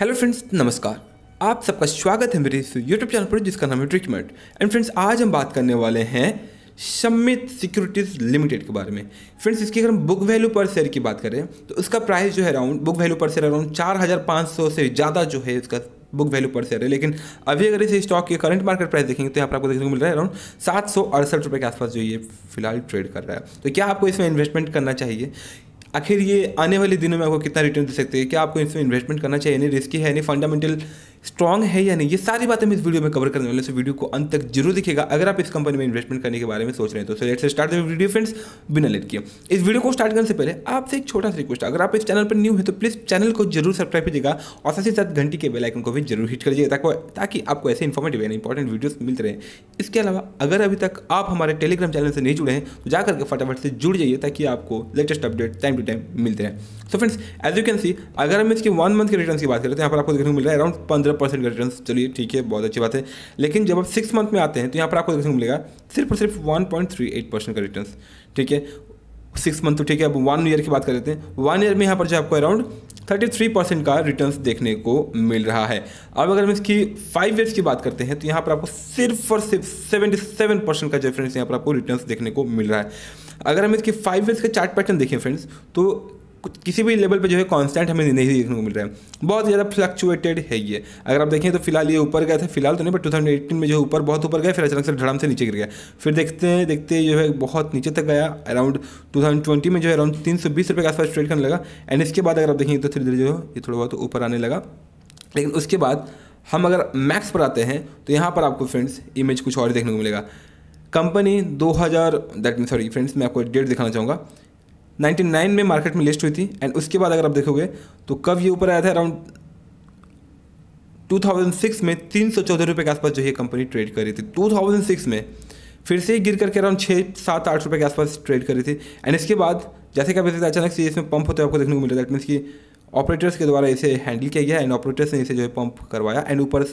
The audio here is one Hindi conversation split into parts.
हेलो फ्रेंड्स नमस्कार आप सबका स्वागत है मेरे इस यूट्यूब चैनल पर जिसका नाम है ट्रिकमेंट एंड फ्रेंड्स आज हम बात करने वाले हैं समित सिक्योरिटीज़ लिमिटेड के बारे में फ्रेंड्स इसकी अगर हम बुक वैल्यू पर शेयर की बात करें तो उसका प्राइस जो है around book value per share around चार हज़ार पाँच सौ से ज़्यादा जो है इसका बुक वैल्यू पर शेयर है लेकिन अभी अगर इसे स्टॉक के करंट मार्केट प्राइस देखेंगे तो यहाँ पर आपको देखने को मिल रहा है अराउंड सात सौ अड़सठ रुपये के आसपास जो ये फिलहाल ट्रेड कर रहा है तो क्या आपको इसमें इन्वेस्टमेंट करना चाहिए आखिर ये आने वाले दिनों में आपको कितना रिटर्न दे सकते हैं क्या आपको इसमें इन्वेस्टमेंट करना चाहिए यानी रिस्की है यानी फंडामेंटल स्ट्रॉन्ग है या नहीं ये सारी बातें हम इस वीडियो में कवर करने वाले हैं वीडियो को अंत तक जरूर दिखेगा अगर आप इस कंपनी में इन्वेस्टमेंट करने के बारे में सोच रहे हैं तो so let's start the video friends बिना लेट किया इस वीडियो को स्टार्ट करने से पहले आपसे एक छोटा सा रिक्वेस्ट अगर आप इस चैनल पर न्यू है तो प्लीज़ चैनल को जरूर सब्सक्राइब कीजिएगा और साथ ही साथ घंटी के बेलाइकन को भी जरूर हिट कर ताकि ताकि आपको ऐसे इन्फॉर्मेटिव एंड इंपॉर्टेंट वीडियोस मिलते रहे इसके अलावा अगर अभी तक आप हमारे टेलीग्राम चैनल से नहीं जुड़े हैं तो जाकर के फटाफट से जुड़ जाइए ताकि आपको latest update time to time मिलते रहे so friends as you can see अगर हम इसके वन मंथ के रिटर्न की बात करें तो यहाँ पर आपको देखने को मिल रहा है अराउंड पंद्रह पंद्रह परसेंट रिटर्न चलिए ठीक है बहुत अच्छी बात है लेकिन जब आप सिक्स मंथ में आते हैं तो यहाँ पर आपको देखने को मिलेगा सिर्फ और सिर्फ one point three eight percent का रिटर्न ठीक है सिक्स मंथ तो ठीक है अब वन ईयर की बात कर लेते हैं वन ईयर में यहाँ पर जो आपको अराउंड थर्टी थ्री परसेंट का रिटर्न देखने को मिल रहा है अब अगर हम इसकी फाइव ईयर्स की बात करते हैं तो यहाँ पर आपको सिर्फ और सिर्फ सेवेंटी सेवन परसेंट का डिफरेंस यहाँ पर आपको रिटर्न देखने को मिल रहा है अगर हम इसके फाइव ईयर्स का चार्ट पैटर्न देखें फ्रेंड्स तो किसी भी लेवल पे जो है कांस्टेंट हमें नहीं देखने को मिल रहा है बहुत ज़्यादा फ्लक्चुएटेड है ये अगर आप देखें तो फिलहाल ये ऊपर गया था फिलहाल तो नहीं बट टू में जो ऊपर बहुत ऊपर गया फिर अचानक से धड़ाम से नीचे गिर गया फिर देखते हैं देखते जो है बहुत नीचे तक गया अराउंड टू थाउजेंड ट्वेंटी में जो है अराउंड तीन सौ बीस के आसपास ट्रेड करने लगा एंड इसके बाद अगर आप देखेंगे तो धीरे धीरे जो है ये थोड़ा बहुत ऊपर आने लगा लेकिन उसके बाद हम अगर मैक्स पर आते हैं तो यहाँ पर आपको फ्रेंड्स इमेज कुछ और देखने को मिलेगा company 2000 that mean sorry friends मैं आपको डेट दिखाना चाहूँगा 99 में मार्केट में लिस्ट हुई थी एंड उसके बाद अगर आप देखोगे तो कब ये ऊपर आया था अराउंड 2006 में तीन सौ चौदह रुपये के आसपास जो है कंपनी ट्रेड कर रही थी 2006 में फिर से गिर करके अराउंड छः सात आठ रुपये के आसपास ट्रेड कर रही थी एंड इसके बाद जैसे कि आप देखते अचानक से इसमें पंप होते हैं आपको देखने को मिला दैट मीन्स की ऑपरेटर्स के द्वारा इसे हैंडल किया गया एंड ऑपरेटर्स ने इसे जो है पंप करवाया एंड ऊपर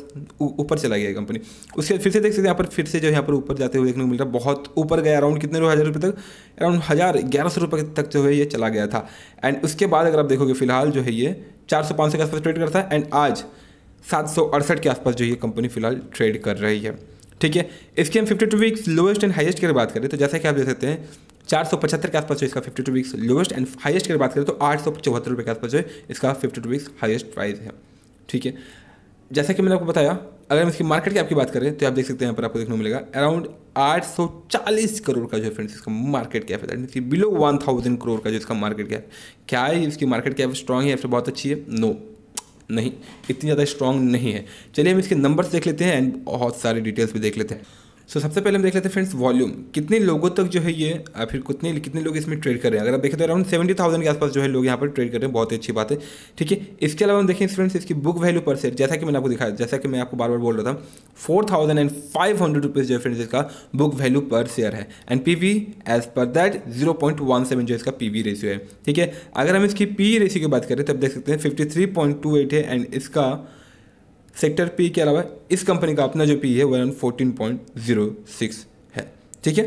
ऊपर चला गया कंपनी उसके फिर से देख सकते हैं यहाँ पर फिर से जो यहाँ पर ऊपर जाते हुए देखने को मिल रहा है बहुत ऊपर गया अराउंड कितने हज़ार रुपये तक अराउंड हज़ार ग्यारह सौ रुपये तक जो है ये चला गया था एंड उसके बाद अगर आप देखोगे फिलहाल जो है ये चार सौ पाँच सौ के आसपास ट्रेड करता है एंड आज सात सौ अड़सठ के आसपास जो ये कंपनी फिलहाल ट्रेड कर रही है ठीक है इसके हम fifty two weeks lowest and highest की अगर बात करें तो जैसा कि आप देख सकते हैं चार सौ पचहत्तर के आसपास जो इसका fifty two weeks lowest and highest की बात करें तो आठ सौ चौहत्तर रुपये के आसपास जो है इसका fifty two weeks highest price है ठीक है जैसा कि मैंने आपको बताया अगर हम इसकी मार्केट की आपकी बात करें तो आप देख सकते हैं यहाँ पर आपको देखने को मिलेगा अराउंड 840 करोड़ का जो है फ्रेंड्स इसका मार्केट कैप है दैट मीन बिलो 1000 करोड़ का जो इसका मार्केट कैप क्या है इसकी मार्केट कैप स्ट्रॉग है या फिर बहुत अच्छी है नो नहीं इतनी ज़्यादा स्ट्रॉन्ग नहीं है चलिए हम इसके नंबर्स देख लेते हैं एंड बहुत सारे डिटेल्स भी देख लेते हैं सो so, सबसे पहले हम देख लेते हैं फ्रेंड्स वॉल्यूम कितने लोगों तक जो है ये फिर कितने कितने लोग इसमें ट्रेड कर रहे हैं अगर आप देखें तो अराउंड सेवेंटी थाउजेंड के आसपास जो है लोग यहाँ पर ट्रेड कर रहे हैं बहुत ही अच्छी बात है ठीक है इसके अलावा हम देखें फ्रेंड्स इसकी बुक वैल्यू पर शेयर जैसा कि मैंने आपको दिखाया जैसा कि मैं आपको बार बार बोल रहा था four thousand and five hundred rupees जो है फ्रेंड्स इसका बुक वैल्यू पर शेयर है and P B as per that zero point one seven जो इसका पी वी रेशियो है ठीक है अगर हम इसकी पी रेशियो की बात करें तो आप देख सकते हैं fifty three point two eight है एंड इसका सेक्टर पी के अलावा इस कंपनी का अपना जो पी है one fourteen point zero six है ठीक है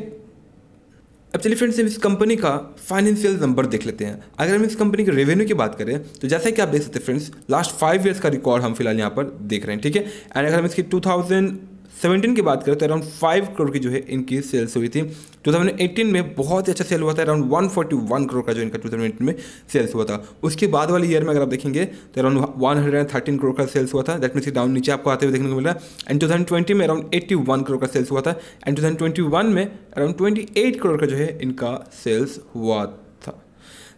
अब चलिए फ्रेंड्स हम इस कंपनी का फाइनेंशियल नंबर देख लेते हैं अगर हम इस कंपनी के रेवेन्यू की बात करें तो जैसा कि आप देख सकते हैं फ्रेंड्स लास्ट फाइव ईयर्स का रिकॉर्ड हम फिलहाल यहाँ पर देख रहे हैं ठीक है एंड अगर हम इसकी टू थाउजेंड सेवेंटीन की बात करें तो अराउंड फाइव करोड़ की जो है इनकी सेल्स हुई थी टू थाउजेंड एटीन में बहुत ही अच्छा सेल हुआ था around one forty one crore का जो इनका टू एटीन में सेल्स हुआ था उसके बाद वाले ईयर में अगर आप देखेंगे तो around one hundred and thirteen crore का सेल्स हुआ था दैट मीन डाउन नीचे आपको आते हुए देखने को मिला एंड टू थाउजेंड ट्वेंटी में अराउंड एट्टी वन करोड़ का सेल्स हुआ था and two thousand twenty one में अराउंड ट्वेंटी एट करोड़ का जो है इनका सेल्स हुआ था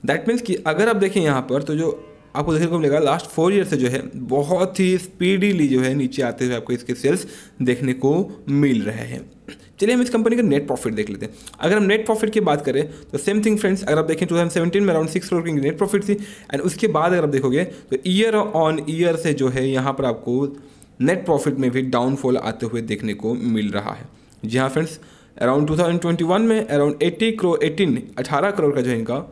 दैट मीन्स कि अगर आप देखें यहाँ पर तो जो आपको देखने को मिलेगा लास्ट फोर ईयर से जो है बहुत ही स्पीडीली जो है नीचे आते हुए आपको इसके सेल्स देखने को मिल रहे हैं चलिए हम इस कंपनी का नेट प्रॉफिट देख लेते हैं अगर हम नेट प्रॉफिट की बात करें तो सेम थिंग फ्रेंड्स अगर आप देखें 2017 में अराउंड सिक्स करोड़ की नेट प्रॉफिट थी एंड उसके बाद अगर आप देखोगे तो ईयर ऑन ईयर से जो है यहाँ पर आपको नेट प्रॉफिट में भी डाउनफॉल आते हुए देखने को मिल रहा है जी हाँ फ्रेंड्स अराउंड 2021 में अराउंड 80 करोड़ 18 18 करोड़ का जो है इनका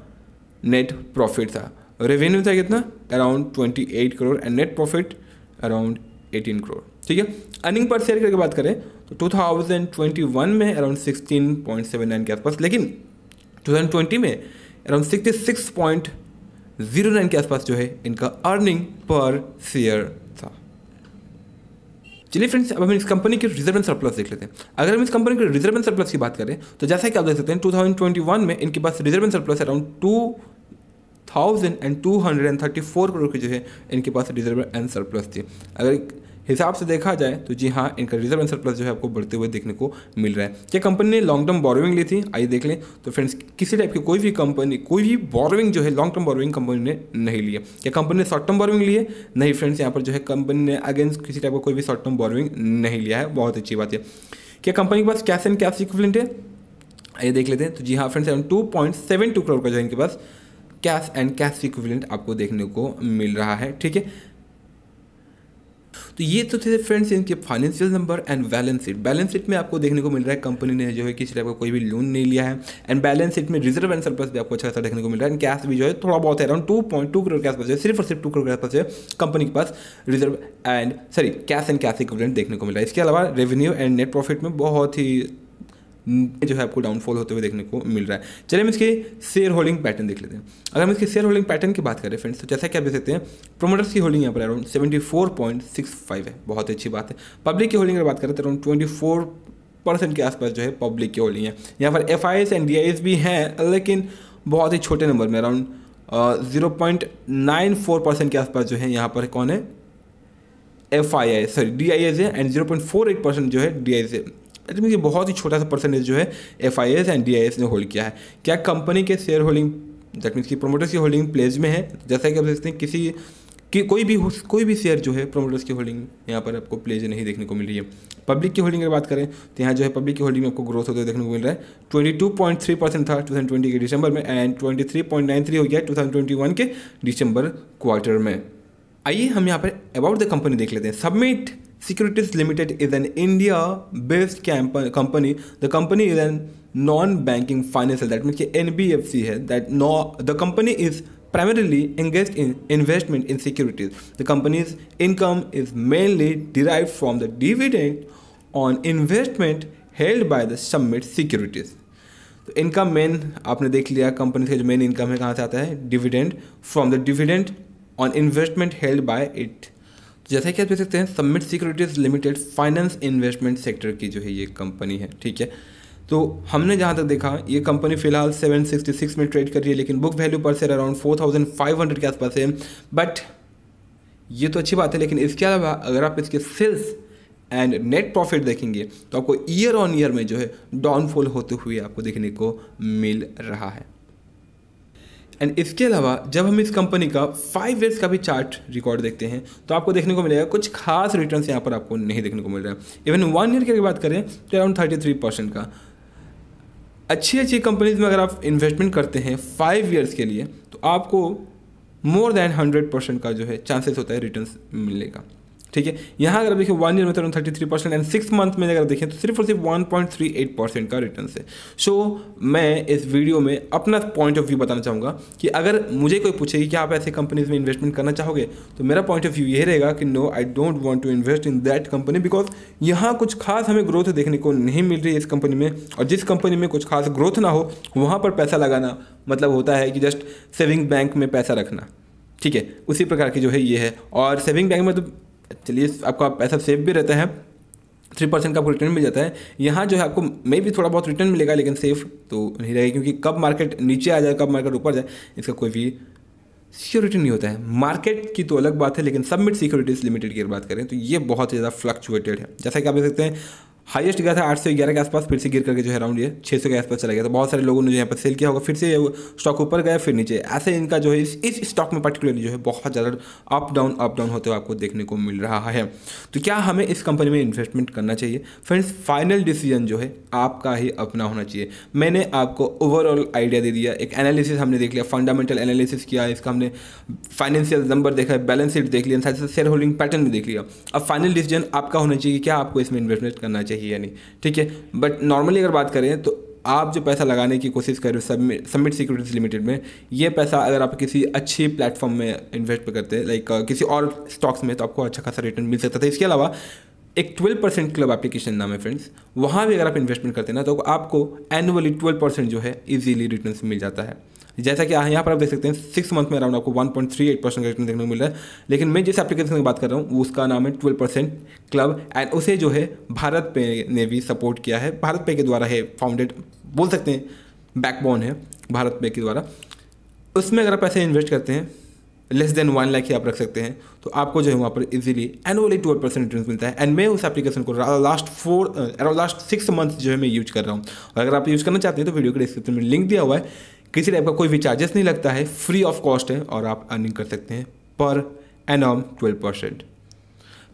नेट प्रॉफिट था रेवेन्यू था कितना around twenty eight crore and net profit around eighteen crore ठीक है अर्निंग पर शेयर करके बात करें तो 2021 में अराउंड 16.79 के आसपास लेकिन 2020 में अराउंड 66.09 के आसपास जो है इनका अर्निंग पर शेयर था चलिए फ्रेंड्स अब हम इस कंपनी के रिजर्व एंड सरप्लस देख लेते हैं अगर हम इस कंपनी के रिजर्व एंड सरप्लस की बात करें तो जैसा कि आप देख सकते हैं 2021 में इनके पास reserve and surplus around two thousand and two hundred and thirty four crore की जो है इनके पास रिजर्व एंड सरप्लस थी अगर हिसाब से देखा जाए तो जी हाँ इनका रिजर्व एंड सरप्लस जो है आपको बढ़ते हुए देखने को मिल रहा है क्या कंपनी ने लॉन्ग टर्म बोरोइंग ली थी आइए देख लें तो फ्रेंड्स किसी टाइप की कोई भी कंपनी कोई भी बोरोइंग जो है लॉन्ग टर्म बोरोइंग कंपनी ने नहीं लिया क्या कंपनी ने शॉर्ट टर्म बोरोइंग लिए नहीं फ्रेंड्स यहाँ पर जो है कंपनी ने अगेंस्ट किसी टाइप का कोई भी शॉर्ट टर्म बोरोइंग नहीं लिया है बहुत अच्छी बात है क्या कंपनी के पास कैश एंड कैश इक्विलेंट है ये देख लेते हैं तो जी हाँ friends two point seven two crore का जो है इनके पास कैश एंड कैश इक्विवेलेंट आपको देखने को मिल रहा है ठीक है तो ये तो थे फ्रेंड्स इनके financial number and balance sheet balance sheet में आपको देखने को मिल रहा है कंपनी ने जो है किसी टाइप का कोई भी लोन नहीं लिया है एंड बैलेंस शीट में रिजर्व एंड सरप्लस भी आपको अच्छा खासा देखने को मिल रहा है एंड कैश भी जो है थोड़ा बहुत है around two point two crore cash पास है सिर्फ और सिर्फ टू करोड़ कैश पास है कंपनी के पास reserve and sorry cash and cash equivalent देखने को मिल रहा है इसके अलावा रेवेन्यू एंड नेट प्रॉफिट में बहुत ही जो है आपको डाउनफॉल होते हुए देखने को मिल रहा है चलिए हम इसके शेयर होल्डिंग पैटर्न देख लेते हैं अगर हम इसके शेयर होल्डिंग पैटर्न की बात करें फ्रेंड्स तो जैसा कि आप देख सकते हैं प्रोमोटर्स की होल्डिंग यहाँ पर around seventy four point six five है बहुत अच्छी बात है पब्लिक की होल्डिंग अगर बात करें तो अराउंड ट्वेंटी फोर परसेंट के आसपास जो है पब्लिक की होल्डिंग है यहाँ पर F I S and D I S भी हैं लेकिन बहुत ही छोटे नंबर में around zero point nine four percent के आसपास जो है यहाँ पर कौन है F I I sorry D I S है and zero point four eight percent जो है डी आई एस ये बहुत ही छोटा सा परसेंटेज जो है F I S and D I S ने होल्ड किया है क्या कंपनी के शेयर होल्डिंग दैट मीन्स की प्रोमोटर्स की होल्डिंग प्लेज में है जैसा कि आप देखते हैं किसी कि कोई भी कोई भी शेयर जो है प्रोमोटर्स की होल्डिंग यहाँ पर आपको प्लेज नहीं देखने को मिल रही है पब्लिक की होल्डिंग अगर बात करें तो यहाँ जो है पब्लिक की होल्डिंग में आपको ग्रोथ होते हुए देखने को मिल रहा है twenty two point three percent था टू थाउजेंड ट्वेंटी के दिसंबर में and twenty three point nine three हो गया टू थाउजेंड ट्वेंटी वन के दिसंबर क्वार्टर में आइए हम यहाँ पर अबाउट द कंपनी देख लेते हैं Summit Securities Limited is an India-based company. The company is a non-banking financial that means NBFC Hai, that no the company is primarily engaged in investment in securities. The company's income is mainly derived from the dividend on investment held by the Summit Securities. तो इनकम मेन आपने देख लिया कंपनी का जो मेन इनकम है कहाँ से आता है dividend from the dividend on investment held by it जैसा कि आप देख सकते हैं Summit Securities Limited finance investment sector की जो है ये कंपनी है ठीक है तो हमने जहाँ तक देखा ये कंपनी फिलहाल 766 में ट्रेड कर रही है लेकिन बुक वैल्यू पर से अराउंड 4500 के आसपास है बट ये तो अच्छी बात है लेकिन इसके अलावा अगर आप इसके सेल्स एंड नेट प्रॉफिट देखेंगे तो आपको ईयर ऑन ईयर में जो है डाउनफॉल होते हुए आपको देखने को मिल रहा है एंड इसके अलावा जब हम इस कंपनी का फाइव ईयर्स का भी चार्ट रिकॉर्ड देखते हैं तो आपको देखने को मिलेगा कुछ खास रिटर्न यहाँ पर आपको नहीं देखने को मिल रहा है इवन वन ईयर की बात करें तो अराउंड थर्टी थ्री परसेंट का अच्छी अच्छी कंपनीज में अगर आप इन्वेस्टमेंट करते हैं फाइव ईयर्स के लिए तो आपको मोर देन हंड्रेड परसेंट का जो है चांसेस होता है रिटर्न मिलने का ठीक है यहाँ अगर देखिए वन ईयर में तो thirty three percent and six month में अगर देखें तो सिर्फ और सिर्फ one point three eight percent का रिटर्न है सो मैं इस वीडियो में अपना पॉइंट ऑफ व्यू बताना चाहूँगा कि अगर मुझे कोई पूछे कि आप ऐसे कंपनीज में इन्वेस्टमेंट करना चाहोगे तो मेरा पॉइंट ऑफ व्यू ये रहेगा कि no I don't want to invest in that company because यहाँ कुछ खास हमें ग्रोथ देखने को नहीं मिल रही इस कंपनी में और जिस कंपनी में कुछ खास ग्रोथ ना हो वहाँ पर पैसा लगाना मतलब होता है कि जस्ट सेविंग बैंक में पैसा रखना ठीक है उसी प्रकार की जो है ये है और सेविंग बैंक में तो चलिए आपका पैसा सेफ भी रहता है थ्री परसेंट का आपको रिटर्न मिल जाता है यहाँ जो है आपको मे भी थोड़ा बहुत रिटर्न मिलेगा लेकिन सेफ तो नहीं रहेगा क्योंकि कब मार्केट नीचे आ जाए कब मार्केट ऊपर जाए इसका कोई भी सिक्योरिटी नहीं होता है मार्केट की तो अलग बात है लेकिन सबमिट सिक्योरिटीज लिमिटेड की अगर बात करें तो ये बहुत ही ज़्यादा फ्लक्चुएटेड है जैसा कि आप देख सकते हैं हाईएस्ट गया था आठ सौ ग्यारह के आसपास फिर से गिर करके जो है अराउंड ये छः सौ के आसपास चला गया था बहुत सारे लोगों ने जो यहाँ पर सेल किया होगा फिर से स्टॉक ऊपर गया फिर नीचे ऐसे इनका जो है इस इस स्टॉक में पर्टिकुलरली जो है बहुत ज़्यादा अप डाउन अप डाउन होते हुए आपको देखने को मिल रहा है तो क्या हमें इस कंपनी में इन्वेस्टमेंट करना चाहिए फ्रेंड्स फाइनल डिसीजन जो है आपका ही अपना होना चाहिए मैंने आपको ओवरऑल आइडिया दे दिया एक एनालिसिस हमने देख लिया फंडामेंटल एनालिसिस किया इसका हमने फाइनेंशियल नंबर देखा बैलेंस शीट देख लिया शेयर होल्डिंग पैटर्न भी देख लिया अब फाइनल डिसीजन आपका होना चाहिए कि क्या आपको इसमें इन्वेस्टमेंट करना चाहिए चाहिए या नहीं ठीक है बट नॉर्मली अगर बात करें तो आप जो पैसा लगाने की कोशिश कर रहे हो सबमिट सिक्योरिटीज लिमिटेड में ये पैसा अगर आप किसी अच्छी प्लेटफॉर्म में इन्वेस्ट करते हैं लाइक किसी और स्टॉक्स में तो आपको अच्छा खासा रिटर्न मिल सकता था इसके अलावा एक ट्वेल्व परसेंट क्लब एप्लीकेशन नाम है फ्रेंड्स वहाँ भी अगर आप इन्वेस्टमेंट करते हैं ना तो आपको एनुअली ट्वेल्व परसेंट जो है ईजिली रिटर्न मिल जाता है जैसा कि यहाँ पर आप देख सकते हैं सिक्स मंथ में अराउंड आपको one point three eight percent return देखने को मिल रहा है लेकिन मैं जिस एप्लीकेशन की बात कर रहा हूँ उसका नाम है ट्वेल्व परसेंट क्लब एंड उसे जो है भारत पे ने भी सपोर्ट किया है भारत पे के द्वारा है फाउंडेड बोल सकते हैं बैकबोन है भारत पे के द्वारा उसमें अगर आप पैसे इन्वेस्ट करते हैं लेस देन वन लाख ही आप रख सकते हैं तो आपको जो है वहाँ पर easily annually twelve percent return मिलता है एंड मैं उस एप्लीकेशन को last four around last six month जो है मैं यूज कर रहा हूँ और अगर आप यूज़ करना चाहते हैं तो वीडियो के डिस्क्रिप्शन में लिंक दिया हुआ है किसी टाइप का कोई भी चार्जेस नहीं लगता है फ्री ऑफ कॉस्ट है और आप अर्निंग कर सकते हैं पर um twelve percent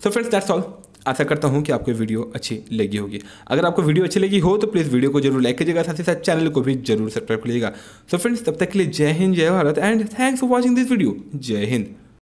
so friends that's all आशा करता हूँ कि आपको वीडियो अच्छी लगी होगी अगर आपको वीडियो अच्छी लगी हो तो प्लीज़ वीडियो को जरूर लाइक कीजिएगा साथ ही साथ चैनल को भी जरूर सब्सक्राइब करिएगा सो फ्रेंड्स तब तक के लिए जय हिंद जय Bharat and thanks for watching this video जय हिंद